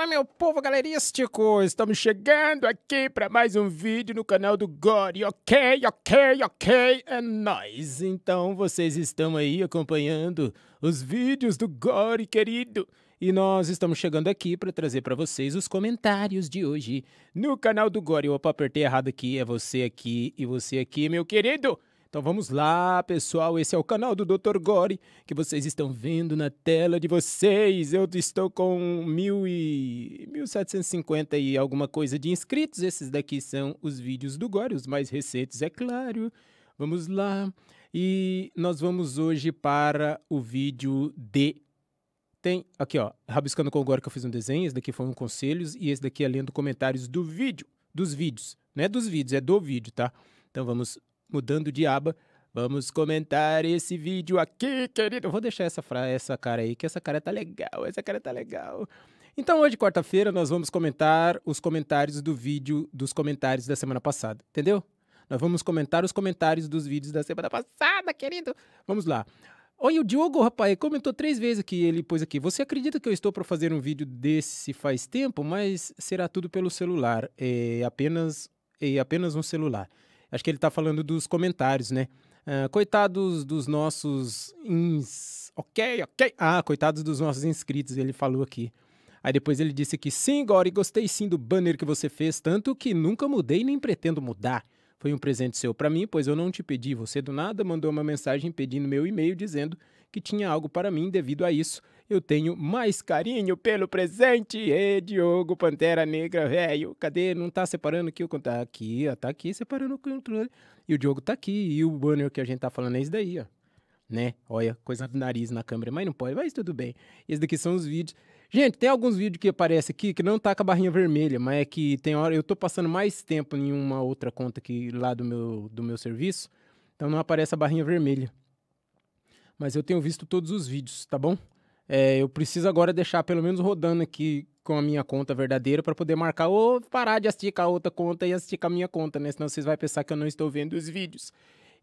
Fala meu povo galerístico, estamos chegando aqui para mais um vídeo no canal do Gori, ok, ok, ok, é nóis. Então vocês estão aí acompanhando os vídeos do Gori, querido. E nós estamos chegando aqui para trazer para vocês os comentários de hoje no canal do Gore. Opa, apertei errado aqui, é você aqui e você aqui, meu querido. Então vamos lá, pessoal. Esse é o canal do Dr. Gore que vocês estão vendo na tela de vocês. Eu estou com mil e... 1750 e alguma coisa de inscritos. Esses daqui são os vídeos do Gore, os mais recentes, é claro. Vamos lá. E nós vamos hoje para o vídeo de tem aqui, ó, rabiscando com o Gore que eu fiz um desenho, esse daqui foram conselhos e esse daqui é lendo comentários do vídeo, dos vídeos, não é dos vídeos, é do vídeo, tá? Então vamos mudando de aba, vamos comentar esse vídeo aqui, querido. Eu vou deixar essa, essa cara aí, que essa cara tá legal, essa cara tá legal. Então hoje, quarta-feira, nós vamos comentar os comentários do vídeo dos comentários da semana passada, entendeu? Nós vamos comentar os comentários dos vídeos da semana passada, querido. Vamos lá. Olha, o Diogo, rapaz, comentou três vezes que ele pôs aqui. Você acredita que eu estou para fazer um vídeo desse faz tempo, mas será tudo pelo celular. É apenas, é apenas um celular. Acho que ele está falando dos comentários, né? Uh, coitados dos nossos. Ins... Ok, ok. Ah, coitados dos nossos inscritos, ele falou aqui. Aí depois ele disse que sim, Gori, gostei sim do banner que você fez, tanto que nunca mudei nem pretendo mudar. Foi um presente seu para mim, pois eu não te pedi. Você do nada mandou uma mensagem pedindo meu e-mail dizendo que tinha algo para mim devido a isso eu tenho mais carinho pelo presente. Ê, Diogo, Pantera Negra, velho. Cadê? Não tá separando aqui o Tá aqui, ó. Tá aqui separando o controle. E o Diogo tá aqui. E o banner que a gente tá falando é isso daí, ó. Né? Olha, coisa do nariz na câmera, mas não pode, mas tudo bem. Esses daqui são os vídeos. Gente, tem alguns vídeos que aparecem aqui que não tá com a barrinha vermelha, mas é que tem hora. Eu tô passando mais tempo em uma outra conta aqui lá do meu, do meu serviço, então não aparece a barrinha vermelha. Mas eu tenho visto todos os vídeos, tá bom? É, eu preciso agora deixar pelo menos rodando aqui com a minha conta verdadeira para poder marcar ou parar de assistir com a outra conta e assistir com a minha conta, né? Senão vocês vão pensar que eu não estou vendo os vídeos.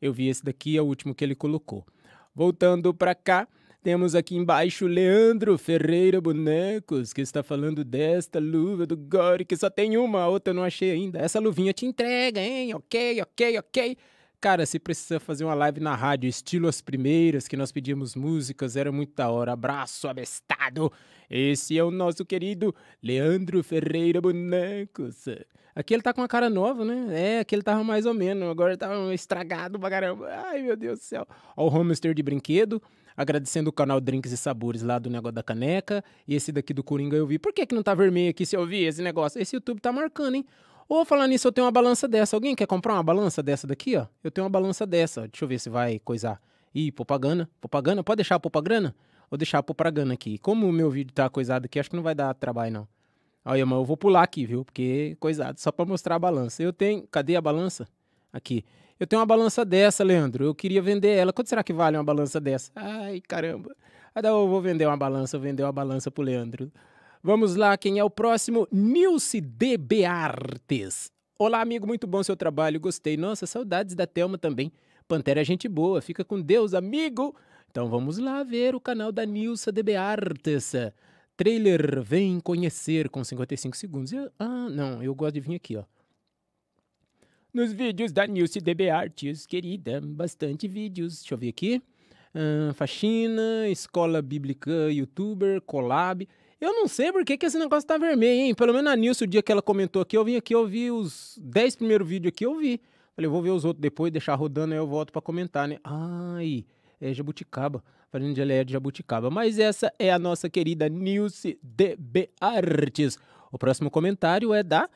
Eu vi esse daqui, é o último que ele colocou. Voltando para cá, temos aqui embaixo Leandro Ferreira Bonecos, que está falando desta luva do Gore, que só tem uma, a outra eu não achei ainda. Essa luvinha te entrega, hein? Ok, ok, ok. Cara, se precisar fazer uma live na rádio, estilo as primeiras, que nós pedimos músicas, era muito da hora. Abraço, abestado! Esse é o nosso querido Leandro Ferreira Bonecos. Aqui ele tá com uma cara nova, né? É, aqui ele tava mais ou menos, agora ele tava tá estragado pra caramba. Ai, meu Deus do céu. Ó, o hamster de brinquedo agradecendo o canal Drinks e Sabores lá do negócio da caneca. E esse daqui do Coringa eu vi. Por que, que não tá vermelho aqui se eu vi esse negócio? Esse YouTube tá marcando, hein? Ou falando nisso, eu tenho uma balança dessa. Alguém quer comprar uma balança dessa daqui, ó? Eu tenho uma balança dessa. Deixa eu ver se vai coisar. Ih, propaganda. Propaganda? Pode deixar a propaganda? Vou deixar a propaganda aqui. Como o meu vídeo tá coisado aqui, acho que não vai dar trabalho, não. Olha, mas eu vou pular aqui, viu? Porque coisado, só para mostrar a balança. Eu tenho... Cadê a balança? Aqui. Eu tenho uma balança dessa, Leandro. Eu queria vender ela. Quanto será que vale uma balança dessa? Ai, caramba. eu vou vender uma balança, vou vender uma balança pro Leandro. Vamos lá, quem é o próximo? Nilce DB Artes. Olá, amigo, muito bom seu trabalho, gostei. Nossa, saudades da Telma também. Pantera é gente boa, fica com Deus, amigo. Então vamos lá ver o canal da Nilce DB Artes. Trailer Vem Conhecer com 55 segundos. Eu, ah, não, eu gosto de vir aqui, ó. Nos vídeos da Nilce DB Artes, querida, bastante vídeos. Deixa eu ver aqui. Uh, faxina, escola bíblica, youtuber, collab. Eu não sei por que, que esse negócio tá vermelho, hein? Pelo menos a Nilce, o dia que ela comentou aqui, eu vim aqui, eu vi os 10 primeiros vídeos aqui, eu vi. Falei, eu vou ver os outros depois, deixar rodando, aí eu volto para comentar, né? Ai, é jabuticaba. Falando de é de jabuticaba. Mas essa é a nossa querida Nilce DB Artes. O próximo comentário é da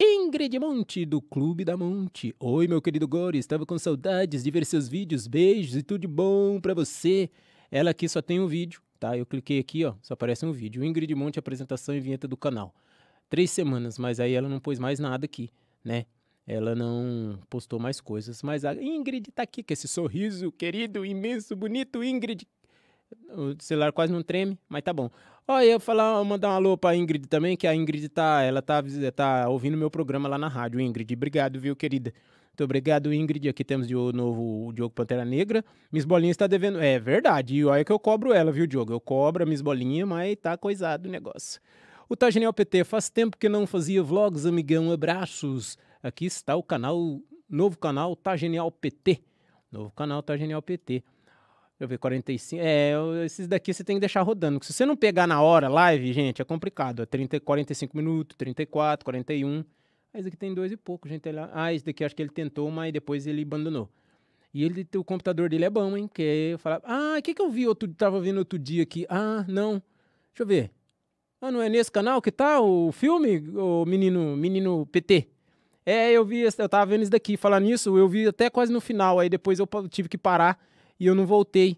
Ingrid Monte, do Clube da Monte. Oi, meu querido Gore, estava com saudades de ver seus vídeos. Beijos e tudo de bom para você. Ela aqui só tem um vídeo, tá? Eu cliquei aqui, ó, só aparece um vídeo. Ingrid Monte, apresentação e vinheta do canal. Três semanas, mas aí ela não pôs mais nada aqui, né? Ela não postou mais coisas, mas a Ingrid tá aqui com esse sorriso querido, imenso, bonito, Ingrid. O celular quase não treme, mas tá bom. Ó, eu falar, mandar um alô pra Ingrid também, que a Ingrid tá, ela tá, tá ouvindo meu programa lá na rádio, Ingrid. Obrigado, viu, querida? Muito obrigado, Ingrid. Aqui temos de novo o Diogo Pantera Negra. Miss Bolinha está devendo. É verdade. E olha que eu cobro ela, viu, Diogo? Eu cobro a Miss Bolinha, mas tá coisado o negócio. O Tá PT, faz tempo que não fazia vlogs, amigão. Abraços. Aqui está o canal, novo canal Tá Genial PT. Novo canal Tá Genial PT. Deixa eu ver, 45. É, esses daqui você tem que deixar rodando. Se você não pegar na hora live, gente, é complicado. É 30, 45 minutos, 34, 41. Ah, esse aqui tem dois e pouco, gente. Ele, ah, esse daqui acho que ele tentou, mas depois ele abandonou. E ele, o computador dele é bom, hein? Que eu falava, ah, o que, que eu vi outro, tava vendo outro dia aqui? Ah, não. Deixa eu ver. Ah, não é nesse canal que tá o filme, o menino, menino PT? É, eu vi, eu tava vendo isso daqui. Falar nisso, eu vi até quase no final. Aí depois eu tive que parar e eu não voltei.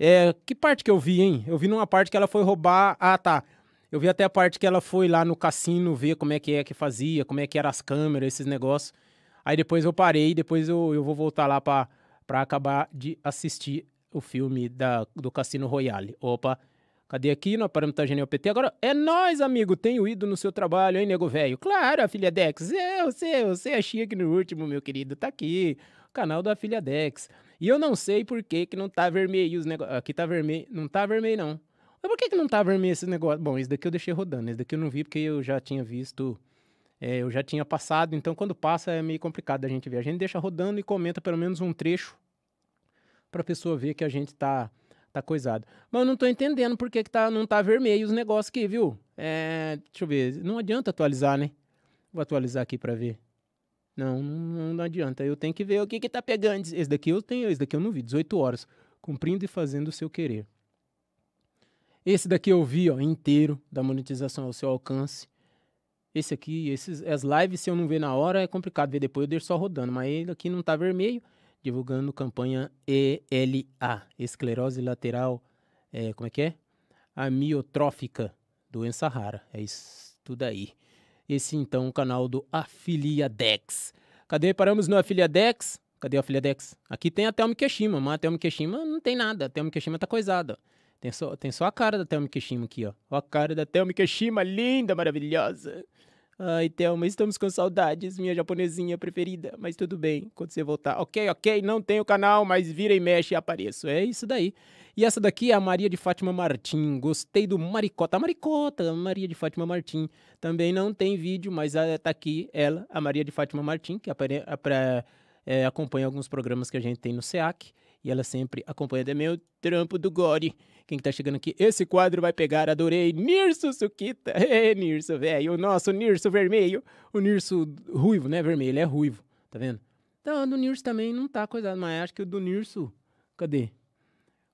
É, que parte que eu vi, hein? Eu vi numa parte que ela foi roubar. Ah, tá. Eu vi até a parte que ela foi lá no cassino ver como é que é que fazia, como é que eram as câmeras, esses negócios. Aí depois eu parei, depois eu, eu vou voltar lá para acabar de assistir o filme da, do Cassino Royale. Opa, cadê aqui? Não paramos da Genial PT. Agora, é nós, amigo, tenho ido no seu trabalho, hein, nego velho? Claro, a filha Dex. É, você, você é chique no último, meu querido. Tá aqui, canal da filha Dex. E eu não sei por que que não tá vermelho os negócios. Aqui tá vermelho, não tá vermelho não. Mas por que, que não tá vermelho esse negócio? Bom, esse daqui eu deixei rodando, esse daqui eu não vi porque eu já tinha visto, é, eu já tinha passado, então quando passa é meio complicado a gente ver. A gente deixa rodando e comenta pelo menos um trecho para a pessoa ver que a gente tá, tá coisado. Mas eu não tô entendendo por que, que tá, não tá vermelho os negócios aqui, viu? É, deixa eu ver, não adianta atualizar, né? Vou atualizar aqui para ver. Não, não, adianta. Eu tenho que ver o que que tá pegando. Esse daqui eu tenho, esse daqui eu não vi. 18 horas. Cumprindo e fazendo o seu querer. Esse daqui eu vi ó, inteiro, da monetização ao seu alcance. Esse aqui, esses, as lives, se eu não ver na hora, é complicado ver depois, eu deixo só rodando. Mas ele aqui não tá vermelho, divulgando campanha ELA, esclerose lateral, é, como é que é? Amiotrófica, doença rara. É isso tudo aí. Esse então o canal do Afiliadex. Cadê? Paramos no Afiliadex. Cadê o Afiliadex? Aqui tem a Thelma Keshima, mas a Thelma Keshima não tem nada. A Thelma Keshima tá coisada. Tem só, tem só a cara da Thelma Kishima aqui, ó. ó. A cara da Thelma Kishima, linda, maravilhosa. Ai, Thelma, estamos com saudades, minha japonesinha preferida. Mas tudo bem, quando você voltar. Ok, ok, não tenho canal, mas vira e mexe e apareço. É isso daí. E essa daqui é a Maria de Fátima Martim. Gostei do Maricota. A Maricota, Maria de Fátima Martim. Também não tem vídeo, mas tá aqui ela, a Maria de Fátima Martim, que apare... apre... É, acompanha alguns programas que a gente tem no SEAC. E ela sempre acompanha é meu trampo do Gore. Quem está chegando aqui? Esse quadro vai pegar, adorei. Nirso Suquita. É, Nirso, velho. O nosso Nirso vermelho. O Nirso ruivo, né? Vermelho, é ruivo. Tá vendo? Então, o do Nirso também não tá coisado, mas acho que o do Nirso. Cadê?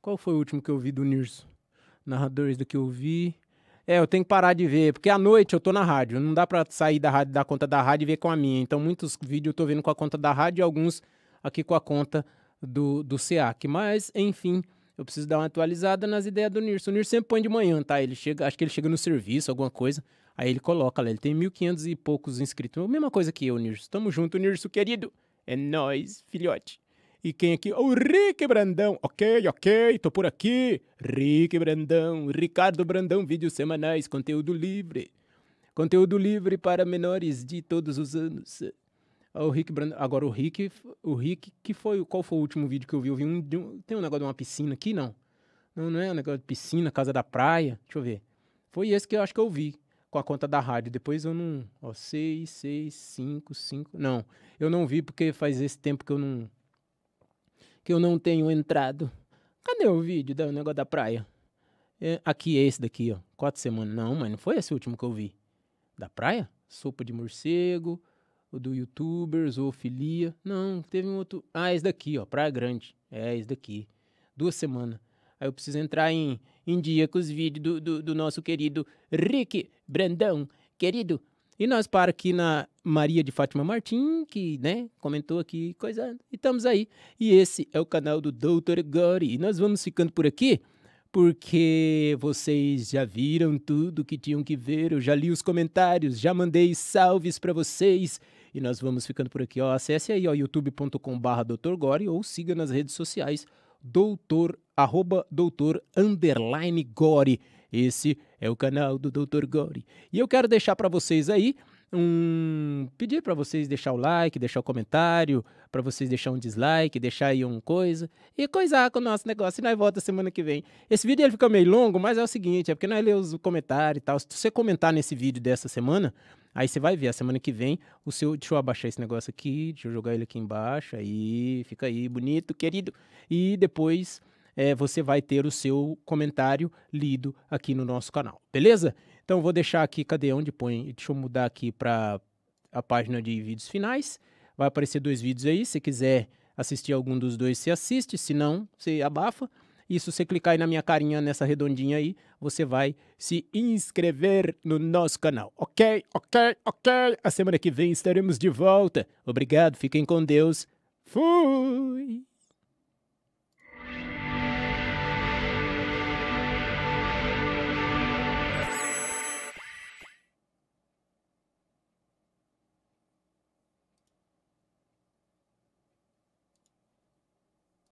Qual foi o último que eu vi do Nirso? Narradores do que eu vi. É, eu tenho que parar de ver, porque à noite eu tô na rádio. Não dá pra sair da, rádio, da conta da rádio e ver com a minha. Então, muitos vídeos eu tô vendo com a conta da rádio e alguns aqui com a conta do, do SEAC. Mas, enfim, eu preciso dar uma atualizada nas ideias do Nirson. O Nirson sempre põe de manhã, tá? Ele chega, acho que ele chega no serviço, alguma coisa. Aí ele coloca lá, ele tem 1.500 e poucos inscritos. Mesma coisa que eu, Nirson. Tamo junto, Nirson, querido. É nós, filhote. E quem aqui? O Rick Brandão. Ok, ok, tô por aqui. Rick Brandão, Ricardo Brandão, vídeos semanais, conteúdo livre. Conteúdo livre para menores de todos os anos. Ah, o Rick Brand... Agora o Rick, o Rick, que foi, qual foi o último vídeo que eu vi? Eu vi um, tem um negócio de uma piscina aqui, não? Não, não é um negócio de piscina, casa da praia, deixa eu ver. Foi esse que eu acho que eu vi com a conta da rádio. Depois eu não, ó, seis, cinco cinco não. Eu não vi porque faz esse tempo que eu não que eu não tenho entrado. Cadê o vídeo do negócio da praia? É, aqui, é esse daqui, ó. Quatro semanas. Não, mas não foi esse último que eu vi. Da praia? Sopa de morcego, o do youtubers, ou filia. Não, teve um outro. Ah, esse daqui, ó, Praia Grande. É, esse daqui. Duas semanas. Aí eu preciso entrar em, em dia com os vídeos do, do, do nosso querido Rick Brandão, querido. E nós para aqui na Maria de Fátima Martim, que, né, comentou aqui coisa. E estamos aí. E esse é o canal do Dr. Gori. E nós vamos ficando por aqui porque vocês já viram tudo que tinham que ver, eu já li os comentários, já mandei salves para vocês e nós vamos ficando por aqui. Ó, acesse aí, ó, youtube.com.br Doutor Gore ou siga nas redes sociais doutor, arroba, doutor, underline Gore. Esse é o canal do Doutor Gore. E eu quero deixar para vocês aí um pedir para vocês deixar o like, deixar o comentário, para vocês deixar um dislike, deixar aí um coisa e coisar com o nosso negócio. E nós volta semana que vem. Esse vídeo ele fica meio longo, mas é o seguinte, é porque nós lemos o comentário e tal. Se você comentar nesse vídeo dessa semana, Aí você vai ver, a semana que vem, o seu. Deixa eu abaixar esse negócio aqui, deixa eu jogar ele aqui embaixo, aí fica aí, bonito, querido. E depois é, você vai ter o seu comentário lido aqui no nosso canal, beleza? Então vou deixar aqui, cadê onde põe? Deixa eu mudar aqui para a página de vídeos finais. Vai aparecer dois vídeos aí, se quiser assistir algum dos dois, você assiste, se não, você abafa. E se você clicar aí na minha carinha, nessa redondinha aí, você vai se inscrever no nosso canal. Ok, ok, ok. A semana que vem estaremos de volta. Obrigado, fiquem com Deus. Fui!